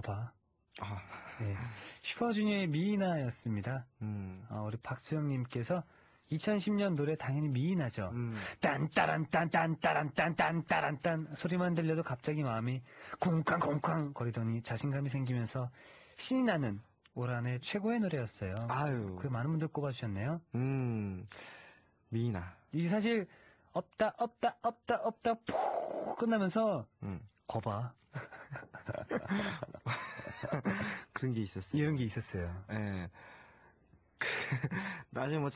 거봐. 아. 네. 예. 슈퍼주니어의 미이나였습니다. 음. 어, 우리 박수영님께서 2010년 노래 당연히 미이나죠 음. 딴따란딴딴따란딴딴따란딴 소리만 들려도 갑자기 마음이 쿵쾅쿵쾅 거리더니 자신감이 생기면서 신이 나는 올 한해 최고의 노래였어요. 아유. 그 많은 분들 꼽아주셨네요. 음, 미이나이 사실 없다 없다 없다 없다 푹 끝나면서 음. 거봐. 그런 게 있었어요. 이런 게 있었어요. 예. 나중에 뭐